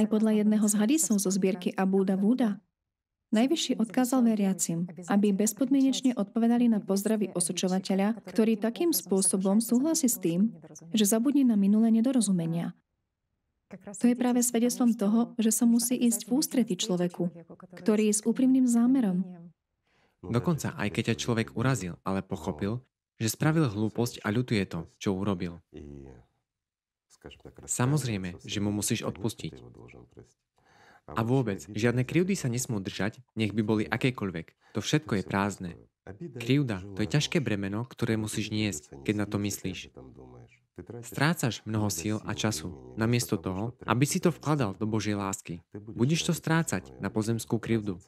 Aj podľa jedného z hadisov zo zbierky Abu Davuda, Najvyšší odkázal veriacim, aby bezpodmienečne odpovedali na pozdravy osočovateľa, ktorý takým spôsobom súhlasí s tým, že zabudne na minulé nedorozumenia. To je práve svedectvom toho, že sa musí ísť v ústrety človeku, ktorý je s úprimným zámerom. Dokonca, aj keď ťa človek urazil, ale pochopil, že spravil hlúposť a ľutuje to, čo urobil. Samozrejme, že mu musíš odpustiť. A vôbec, žiadne krivdy sa nesmú držať, nech by boli akékoľvek. To všetko je prázdne. Krivda, to je ťažké bremeno, ktoré musíš niesť, keď na to myslíš. Strácaš mnoho síl a času, namiesto toho, aby si to vkladal do Božej lásky. Budeš to strácať na pozemskú krivdu.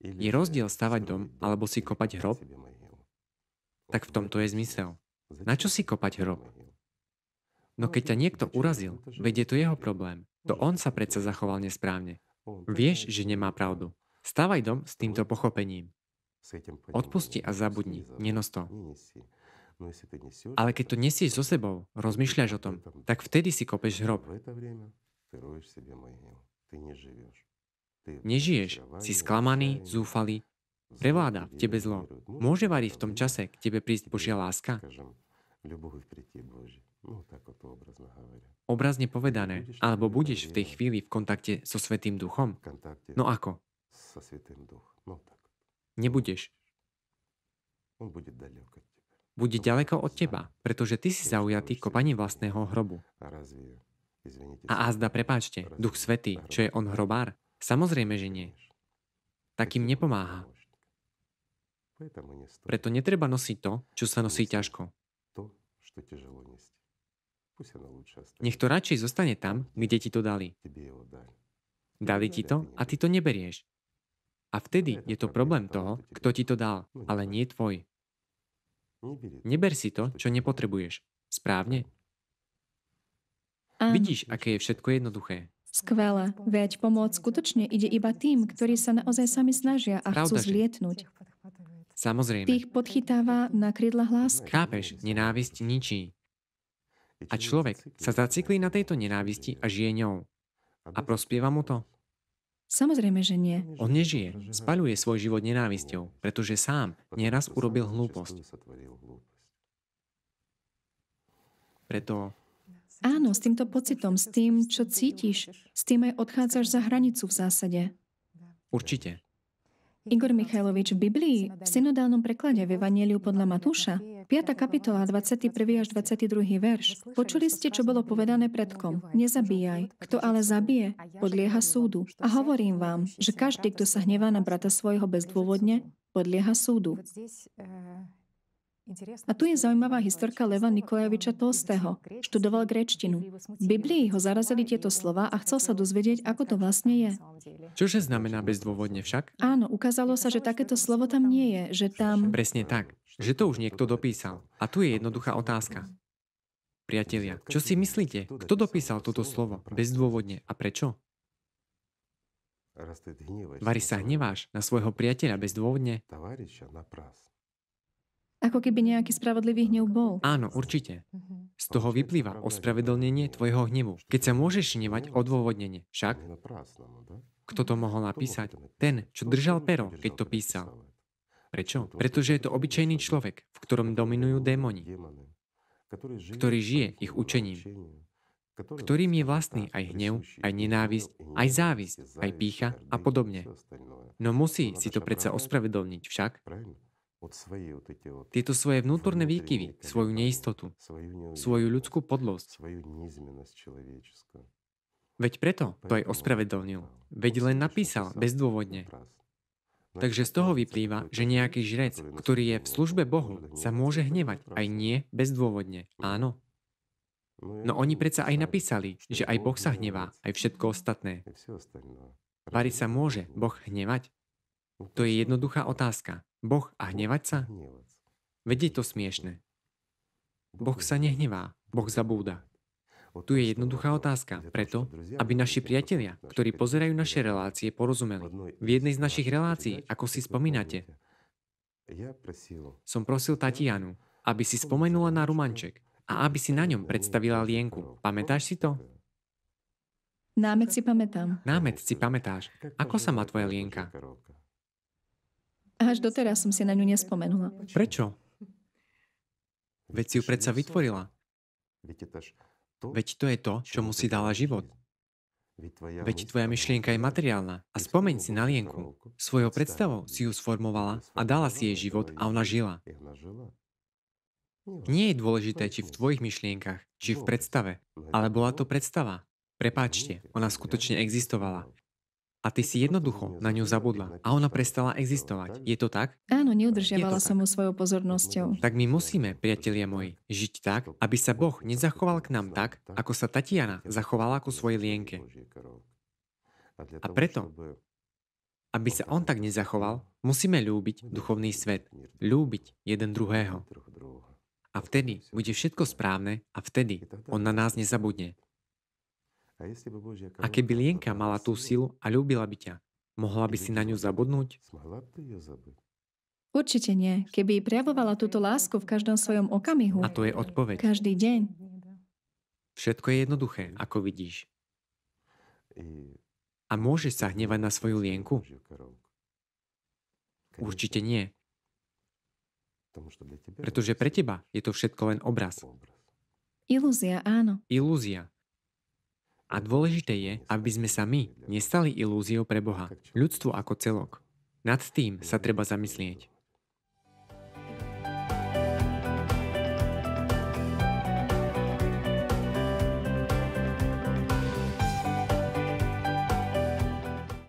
Je rozdiel stavať dom alebo si kopať hrob? Tak v tomto je zmysel. Na čo si kopať hrob? No keď ťa niekto urazil, veď je to jeho problém. To on sa predsa zachoval nesprávne. Vieš, že nemá pravdu. Stávaj dom s týmto pochopením. Odpusti a zabudni, nenos to. Ale keď to nesieš so sebou, rozmýšľaš o tom, tak vtedy si kopeš hrob. Nežiješ, si sklamaný, zúfalý, prevláda v tebe zlo. Môže variť v tom čase k tebe prísť Božia láska? No, to obrazne Obrazne povedané, alebo budeš v tej chvíli v kontakte so Svetým Duchom? No ako? So Svetým Duchom. No tak. Nebudeš. On bude ďaleko od teba. Bude no, ďaleko od teba, pretože ty si zaujatý kopaním vlastného hrobu. A azda, prepáčte, Duch Svetý, čo je on hrobár? Samozrejme, že nie. Takým nepomáha. Preto netreba nosiť to, čo sa nosí ťažko. To, čo ťažko nosiť. Nech to radšej zostane tam, kde ti to dali. Dali ti to a ty to neberieš. A vtedy je to problém toho, kto ti to dal, no, ale nie tvoj. Neber si to, čo nepotrebuješ. Správne? Áno. Vidíš, aké je všetko jednoduché. Skvelé. Veď pomoc skutočne ide iba tým, ktorí sa naozaj sami snažia a Pravda, chcú zlietnúť. Samozrejme. Tých podchytáva na krídla hláska. Chápeš, nenávisť ničí. A človek sa zaciklí na tejto nenávisti a žije ňou. A prospieva mu to? Samozrejme, že nie. On nežije, spaľuje svoj život nenávisťou, pretože sám nieraz urobil hlúposť. Preto... Áno, s týmto pocitom, s tým, čo cítiš, s tým aj odchádzaš za hranicu v zásade. Určite. Igor Michajlovič v Biblii, v synodálnom preklade v Evangeliu podľa Matúša, 5. kapitola, 21. až 22. verš. Počuli ste, čo bolo povedané predkom. Nezabíjaj. Kto ale zabije, podlieha súdu. A hovorím vám, že každý, kto sa hnevá na brata svojho bezdôvodne, podlieha súdu. A tu je zaujímavá historka Leva Nikolajeviča Tolstého. Študoval gréčtinu. V Biblii ho zarazili tieto slova a chcel sa dozvedieť, ako to vlastne je. Čože znamená bezdôvodne však? Áno, ukázalo sa, že takéto slovo tam nie je, že tam... Presne tak že to už niekto dopísal. A tu je jednoduchá otázka. Priatelia, čo si myslíte? Kto dopísal toto slovo? Bezdôvodne. A prečo? Vary sa hneváš na svojho priateľa bezdôvodne? Ako keby nejaký spravodlivý hnev bol. Áno, určite. Z toho vyplýva ospravedlnenie tvojho hnevu. Keď sa môžeš hnevať, odôvodnenie. Však? Kto to mohol napísať? Ten, čo držal pero, keď to písal. Prečo? Pretože je to obyčajný človek, v ktorom dominujú démoni, ktorý žije ich učením, ktorým je vlastný aj hnev, aj nenávisť, aj závisť, aj pícha a podobne. No musí si to predsa ospravedlniť však. Tieto svoje vnútorné výkyvy, svoju neistotu, svoju ľudskú podlosť. Veď preto to aj ospravedlnil. Veď len napísal bezdôvodne. Takže z toho vyplýva, že nejaký žrec, ktorý je v službe Bohu, sa môže hnevať aj nie bezdôvodne. Áno. No, no oni predsa aj napísali, že aj Boh sa hnevá, aj všetko ostatné. Pari no. sa môže Boh hnevať? To je jednoduchá otázka. Boh a hnevať sa? Vedie to smiešne. Boh sa nehnevá, Boh zabúda. Tu je jednoduchá otázka, preto, aby naši priatelia, ktorí pozerajú naše relácie, porozumeli. V jednej z našich relácií, ako si spomínate, som prosil Tatianu, aby si spomenula na rumanček a aby si na ňom predstavila lienku. Pamätáš si to? Námec si pamätám. Námec si pamätáš. Ako sa má tvoja lienka? Až doteraz som si na ňu nespomenula. Prečo? Veď si ju predsa vytvorila. Veď to je to, čo mu si dala život. Veď tvoja myšlienka je materiálna. A spomeň si na lienku. Svojou predstavou si ju sformovala a dala si jej život a ona žila. Nie je dôležité, či v tvojich myšlienkach, či v predstave, ale bola to predstava. Prepáčte, ona skutočne existovala. A ty si jednoducho na ňu zabudla a ona prestala existovať. Je to tak? Áno, neudržiavala som mu svojou pozornosťou. Tak my musíme, priatelia moji, žiť tak, aby sa Boh nezachoval k nám tak, ako sa Tatiana zachovala ku svojej lienke. A preto, aby sa on tak nezachoval, musíme ľúbiť duchovný svet. Ľúbiť jeden druhého. A vtedy bude všetko správne a vtedy on na nás nezabudne. A keby Lienka mala tú silu a ľúbila by ťa, mohla by si na ňu zabudnúť? Určite nie, keby prejavovala túto lásku v každom svojom okamihu. A to je odpoveď. Každý deň. Všetko je jednoduché, ako vidíš. A môžeš sa hnevať na svoju lienku? Určite nie. Pretože pre teba je to všetko len obraz. Ilúzia, áno. Ilúzia. A dôležité je, aby sme sa my nestali ilúziou pre Boha, ľudstvo ako celok. Nad tým sa treba zamyslieť.